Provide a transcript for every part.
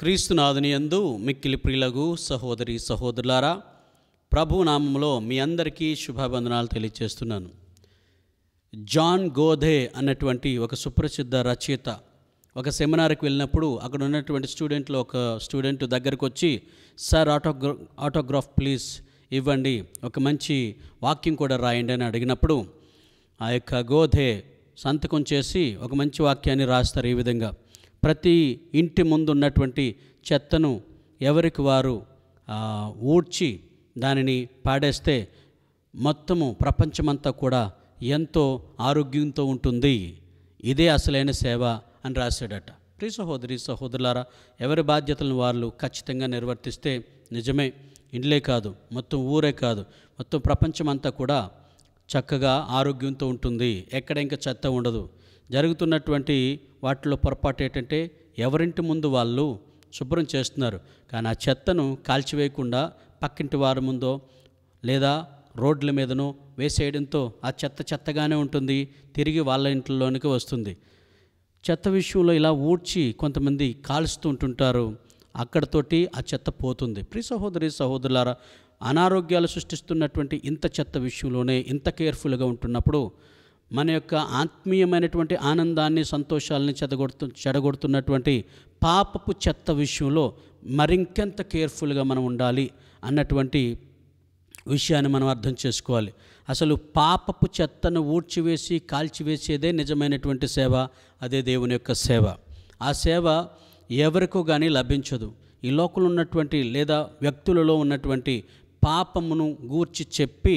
క్రీస్తునాథుని యందు మిక్కిలి ప్రియులగు సహోదరి సహోదరులారా ప్రభు నామంలో మీ అందరికీ శుభాభందనాలు తెలియజేస్తున్నాను జాన్ గోధే అన్నటువంటి ఒక సుప్రసిద్ధ రచయిత ఒక సెమినార్కి వెళ్ళినప్పుడు అక్కడ ఉన్నటువంటి స్టూడెంట్లో ఒక స్టూడెంట్ దగ్గరకు వచ్చి సార్ ఆటోగ్రా ఆటోగ్రాఫ్ ప్లీజ్ ఇవ్వండి ఒక మంచి వాక్యం కూడా రాయండి అని అడిగినప్పుడు ఆ యొక్క గోధే సంతకం చేసి ఒక మంచి వాక్యాన్ని రాస్తారు ఈ విధంగా ప్రతి ఇంటి ముందు ఉన్నటువంటి చెత్తను ఎవరికి వారు ఊడ్చి దానిని పాడేస్తే మొత్తము ప్రపంచమంతా కూడా ఎంతో ఆరోగ్యంతో ఉంటుంది ఇదే అసలైన సేవ అని రాశాడట ప్రి సహోదరి సహోదరులారా ఎవరి బాధ్యతలను వాళ్ళు ఖచ్చితంగా నిర్వర్తిస్తే నిజమే ఇండ్లే కాదు మొత్తం ఊరే కాదు మొత్తం ప్రపంచమంతా కూడా చక్కగా ఆరోగ్యంతో ఉంటుంది ఎక్కడ ఇంకా చెత్త ఉండదు జరుగుతున్నటువంటి వాటిలో పొరపాటు ఏంటంటే ఎవరింటి ముందు వాళ్ళు శుభ్రం చేస్తున్నారు కానీ ఆ చెత్తను కాల్చివేయకుండా పక్కింటి వారి ముందో లేదా రోడ్ల మీదనో వేసేయడంతో ఆ చెత్త చెత్తగానే ఉంటుంది తిరిగి వాళ్ళ ఇంట్లోనికి వస్తుంది చెత్త విషయంలో ఇలా ఊడ్చి కొంతమంది కాలుస్తూ ఉంటుంటారు అక్కడతోటి ఆ చెత్త పోతుంది ప్రి సహోదరి సహోదరులారా అనారోగ్యాలు సృష్టిస్తున్నటువంటి ఇంత చెత్త విషయంలోనే ఇంత కేర్ఫుల్గా ఉంటున్నప్పుడు మన యొక్క ఆత్మీయమైనటువంటి ఆనందాన్ని సంతోషాలని చెదగొడుతు చెడగొడుతున్నటువంటి పాపపు చెత్త విషయంలో మరింకెంత కేర్ఫుల్గా మనం ఉండాలి అన్నటువంటి విషయాన్ని మనం అర్థం చేసుకోవాలి అసలు పాపపు చెత్తను ఊడ్చివేసి కాల్చివేసేదే నిజమైనటువంటి సేవ అదే దేవుని యొక్క సేవ ఆ సేవ ఎవరికి కానీ లభించదు ఈ లోకంలో ఉన్నటువంటి లేదా వ్యక్తులలో ఉన్నటువంటి పాపమును గూర్చి చెప్పి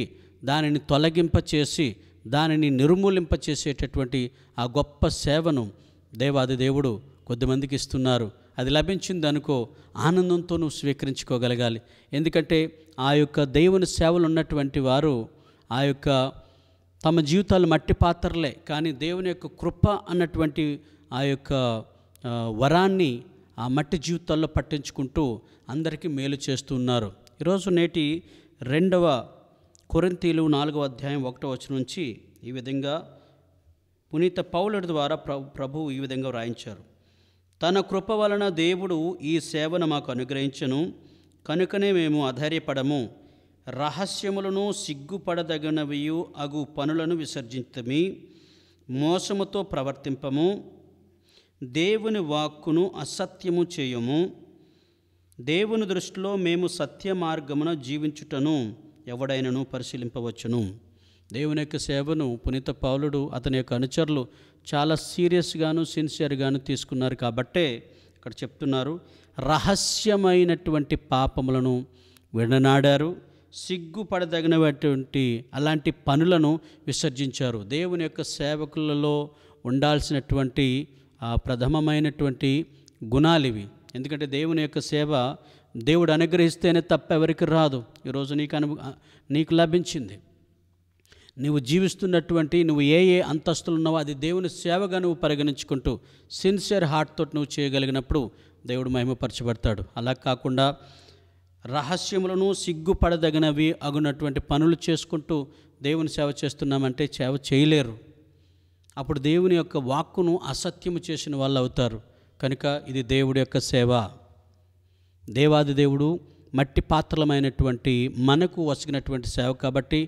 దానిని తొలగింప చేసి దానిని నిర్మూలింప చేసేటటువంటి ఆ గొప్ప సేవను దేవాది దేవుడు కొద్దిమందికి ఇస్తున్నారు అది లభించింది అనుకో ఆనందంతో నువ్వు స్వీకరించుకోగలగాలి ఎందుకంటే ఆ యొక్క దేవుని సేవలు ఉన్నటువంటి వారు ఆ యొక్క తమ జీవితాలు మట్టి పాత్రలే కానీ దేవుని యొక్క కృప అన్నటువంటి ఆ యొక్క వరాన్ని ఆ మట్టి జీవితాల్లో పట్టించుకుంటూ అందరికీ మేలు చేస్తూ ఉన్నారు ఈరోజు నేటి రెండవ కొరింతీలు నాలుగవ అధ్యాయం ఒకటో వచ్చిన నుంచి ఈ విధంగా పునీత పౌలుడి ద్వారా ప్రభు ఈ విధంగా వ్రాయించారు తన కృప వలన దేవుడు ఈ సేవను మాకు అనుగ్రహించను కనుకనే మేము అధైర్యపడము రహస్యములను సిగ్గుపడదగినవియు అగు పనులను విసర్జించమి మోసముతో ప్రవర్తింపము దేవుని వాక్కును అసత్యము చేయము దేవుని దృష్టిలో మేము సత్య మార్గమున జీవించుటను ఎవడైనను పరిశీలింపవచ్చును దేవుని యొక్క సేవను పునీత పౌలుడు అతని యొక్క అనుచరులు చాలా సీరియస్గాను సిన్సియర్గాను తీసుకున్నారు కాబట్టే ఇక్కడ చెప్తున్నారు రహస్యమైనటువంటి పాపములను విడనాడారు సిగ్గుపడదగినటువంటి అలాంటి పనులను విసర్జించారు దేవుని యొక్క సేవకులలో ఉండాల్సినటువంటి ప్రథమమైనటువంటి గుణాలు ఇవి ఎందుకంటే దేవుని యొక్క సేవ దేవుడు అనుగ్రహిస్తేనే తప్ప ఎవరికి రాదు ఈరోజు నీకు అను నీకు లభించింది నువ్వు జీవిస్తున్నటువంటి నువ్వు ఏ ఏ అంతస్తులు ఉన్నావో అది దేవుని సేవగా నువ్వు పరిగణించుకుంటూ సిన్సియర్ హార్ట్ తోటి నువ్వు చేయగలిగినప్పుడు దేవుడు మహిమపరచబడతాడు అలా కాకుండా రహస్యములను సిగ్గుపడదగినవి అగునటువంటి పనులు చేసుకుంటూ దేవుని సేవ చేస్తున్నామంటే సేవ చేయలేరు అప్పుడు దేవుని యొక్క వాక్కును అసత్యము చేసిన వాళ్ళు అవుతారు కనుక ఇది దేవుడి యొక్క సేవ దేవాది దేవుడు మట్టి పాత్రలమైనటువంటి మనకు వసిగినటువంటి సేవ కాబట్టి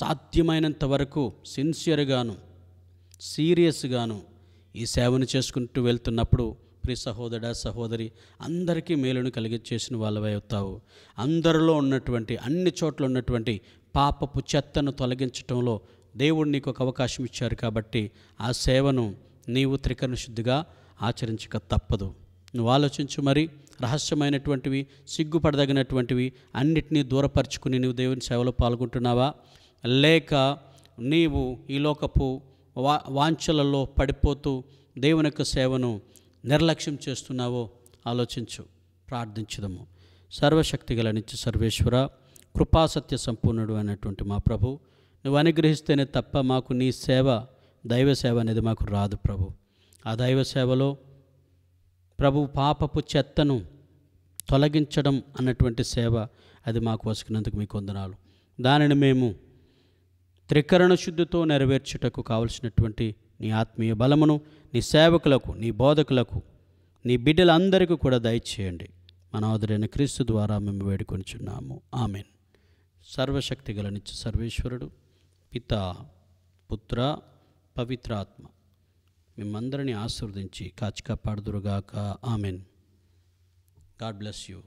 సాధ్యమైనంత వరకు సిన్సియర్గాను సీరియస్గాను ఈ సేవను చేసుకుంటూ వెళ్తున్నప్పుడు ప్రి సహోదర సహోదరి అందరికీ మేలును కలిగించేసిన వాళ్ళవై అవుతావు అందరిలో ఉన్నటువంటి అన్ని చోట్ల ఉన్నటువంటి పాపపు చెత్తను తొలగించడంలో దేవుడు నీకు ఒక అవకాశం ఇచ్చారు కాబట్టి ఆ సేవను నీవు త్రికరణ శుద్ధిగా ఆచరించక తప్పదు నువ్వు ఆలోచించు మరి రహస్యమైనటువంటివి సిగ్గుపడదగినటువంటివి అన్నిటినీ దూరపరుచుకుని నువ్వు దేవుని సేవలో పాల్గొంటున్నావా లేక నీవు ఈ లోకపు వా వాంఛలలో పడిపోతూ దేవుని యొక్క సేవను నిర్లక్ష్యం చేస్తున్నావో ఆలోచించు ప్రార్థించుదము సర్వశక్తి గల నిత్య సర్వేశ్వర కృపాసత్య సంపూర్ణుడు అనేటువంటి మా ప్రభు నువ్వు అనుగ్రహిస్తేనే తప్ప మాకు నీ సేవ దైవ సేవ అనేది మాకు రాదు ప్రభు ఆ దైవ సేవలో ప్రభు పాపపు చెత్తను తొలగించడం అన్నటువంటి సేవ అది మాకు వసుకున్నందుకు మీకు వందనాలు దానిని మేము త్రికరణ శుద్ధితో నెరవేర్చుటకు కావలసినటువంటి నీ ఆత్మీయ బలమును నీ సేవకులకు నీ బోధకులకు నీ బిడ్డలందరికీ కూడా దయచేయండి మనోదరైన క్రీస్తు ద్వారా మేము వేడుకొనిచున్నాము ఆమెన్ సర్వశక్తి గల నిత్య సర్వేశ్వరుడు పిత పుత్ర పవిత్రాత్మ మిమ్మందరినీ ఆశీర్వదించి కాచి కాపాడుదురుగాక ఆమెన్ గాడ్ బ్లెస్ యూ